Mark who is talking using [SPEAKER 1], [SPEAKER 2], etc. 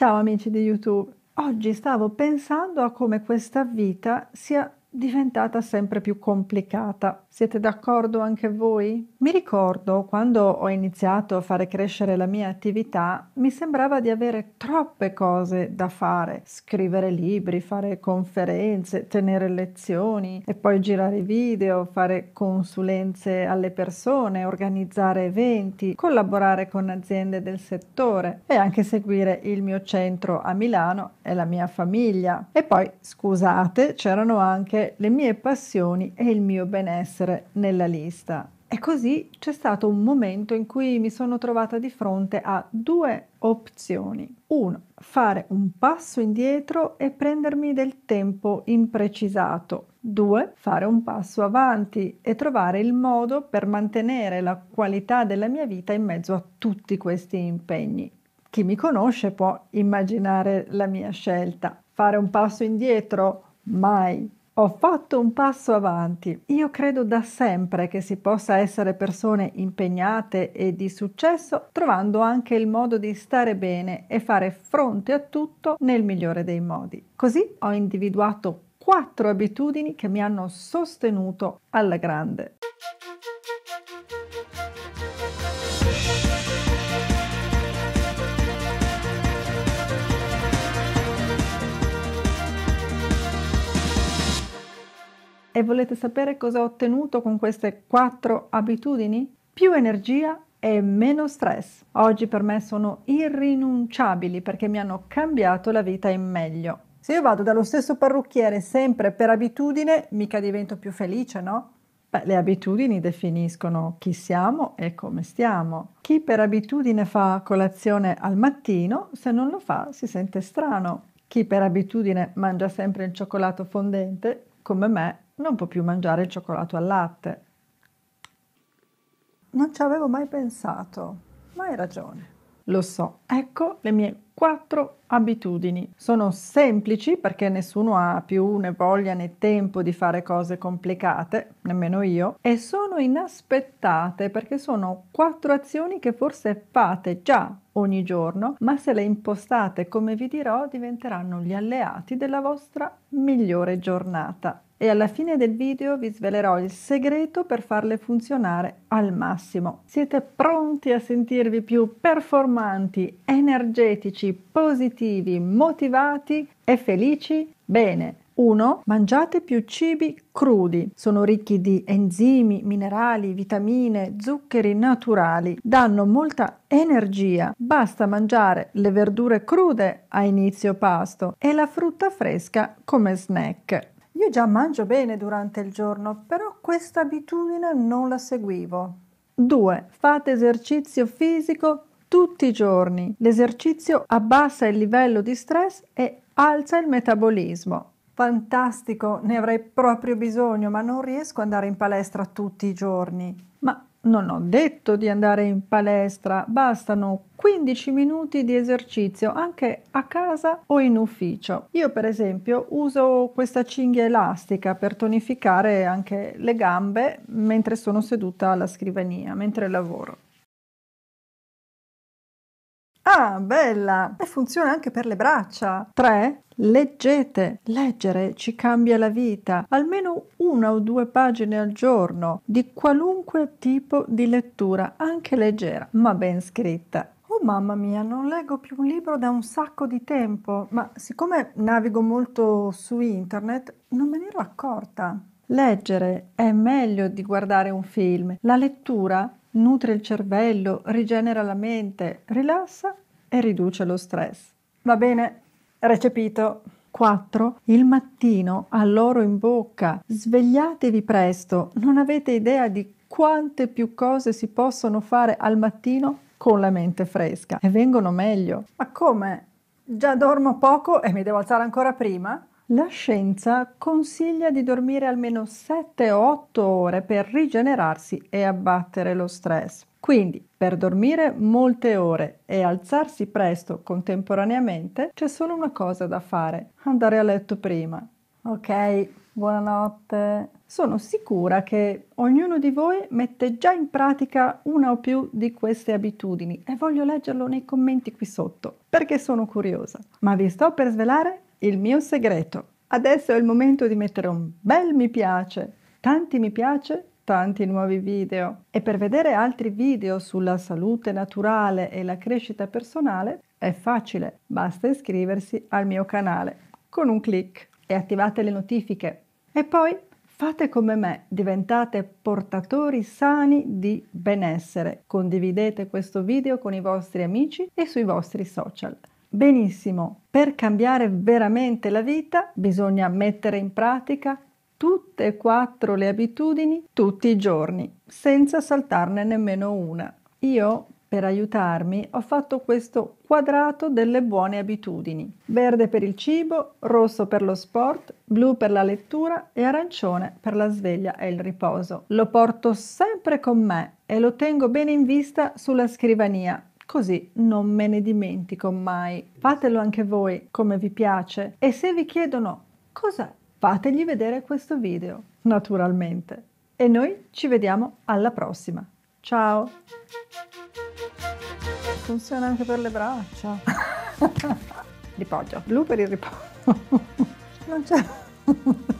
[SPEAKER 1] Ciao amici di YouTube, oggi stavo pensando a come questa vita sia diventata sempre più complicata. Siete d'accordo anche voi? Mi ricordo quando ho iniziato a fare crescere la mia attività, mi sembrava di avere troppe cose da fare, scrivere libri, fare conferenze, tenere lezioni e poi girare video, fare consulenze alle persone, organizzare eventi, collaborare con aziende del settore e anche seguire il mio centro a Milano e la mia famiglia. E poi, scusate, c'erano anche anche le mie passioni e il mio benessere nella lista. E così c'è stato un momento in cui mi sono trovata di fronte a due opzioni. Uno, fare un passo indietro e prendermi del tempo imprecisato. Due, fare un passo avanti e trovare il modo per mantenere la qualità della mia vita in mezzo a tutti questi impegni. Chi mi conosce può immaginare la mia scelta. Fare un passo indietro? Mai ho fatto un passo avanti. Io credo da sempre che si possa essere persone impegnate e di successo trovando anche il modo di stare bene e fare fronte a tutto nel migliore dei modi. Così ho individuato quattro abitudini che mi hanno sostenuto alla grande. E volete sapere cosa ho ottenuto con queste quattro abitudini? Più energia e meno stress. Oggi per me sono irrinunciabili perché mi hanno cambiato la vita in meglio. Se io vado dallo stesso parrucchiere sempre per abitudine, mica divento più felice, no? Beh, le abitudini definiscono chi siamo e come stiamo. Chi per abitudine fa colazione al mattino, se non lo fa si sente strano. Chi per abitudine mangia sempre il cioccolato fondente, come me, non può più mangiare il cioccolato al latte. Non ci avevo mai pensato, ma hai ragione. Lo so, ecco le mie quattro abitudini. Sono semplici perché nessuno ha più né voglia né tempo di fare cose complicate, nemmeno io, e sono inaspettate perché sono quattro azioni che forse fate già ogni giorno, ma se le impostate come vi dirò diventeranno gli alleati della vostra migliore giornata e alla fine del video vi svelerò il segreto per farle funzionare al massimo. Siete pronti a sentirvi più performanti, energetici, positivi, motivati e felici? Bene. 1. Mangiate più cibi crudi. Sono ricchi di enzimi, minerali, vitamine, zuccheri naturali. Danno molta energia. Basta mangiare le verdure crude a inizio pasto e la frutta fresca come snack. Io già mangio bene durante il giorno, però questa abitudine non la seguivo. 2. Fate esercizio fisico tutti i giorni. L'esercizio abbassa il livello di stress e alza il metabolismo. Fantastico, ne avrei proprio bisogno, ma non riesco ad andare in palestra tutti i giorni. Ma non ho detto di andare in palestra, bastano 15 minuti di esercizio anche a casa o in ufficio. Io per esempio uso questa cinghia elastica per tonificare anche le gambe mentre sono seduta alla scrivania, mentre lavoro. Ah, bella! E funziona anche per le braccia. 3. Leggete, leggere ci cambia la vita, almeno una o due pagine al giorno di qualunque tipo di lettura, anche leggera, ma ben scritta. Oh mamma mia, non leggo più un libro da un sacco di tempo, ma siccome navigo molto su internet, non me ne ero accorta. Leggere è meglio di guardare un film. La lettura nutre il cervello, rigenera la mente, rilassa e riduce lo stress. Va bene? Recepito. 4. Il mattino all'oro in bocca. Svegliatevi presto. Non avete idea di quante più cose si possono fare al mattino con la mente fresca e vengono meglio. Ma come? Già dormo poco e mi devo alzare ancora prima? La scienza consiglia di dormire almeno 7 8 ore per rigenerarsi e abbattere lo stress. Quindi, per dormire molte ore e alzarsi presto contemporaneamente, c'è solo una cosa da fare, andare a letto prima. Ok, buonanotte. Sono sicura che ognuno di voi mette già in pratica una o più di queste abitudini e voglio leggerlo nei commenti qui sotto perché sono curiosa. Ma vi sto per svelare il mio segreto. Adesso è il momento di mettere un bel mi piace, tanti mi piace, tanti nuovi video. E per vedere altri video sulla salute naturale e la crescita personale è facile, basta iscriversi al mio canale con un clic e attivate le notifiche. E poi fate come me, diventate portatori sani di benessere. Condividete questo video con i vostri amici e sui vostri social. Benissimo, per cambiare veramente la vita bisogna mettere in pratica tutte e quattro le abitudini tutti i giorni, senza saltarne nemmeno una. Io, per aiutarmi, ho fatto questo quadrato delle buone abitudini. Verde per il cibo, rosso per lo sport, blu per la lettura e arancione per la sveglia e il riposo. Lo porto sempre con me e lo tengo bene in vista sulla scrivania così non me ne dimentico mai. Fatelo anche voi come vi piace e se vi chiedono cos'è, fategli vedere questo video, naturalmente. E noi ci vediamo alla prossima. Ciao! Funziona anche per le braccia. ripoggio, blu per il riposo. non c'è...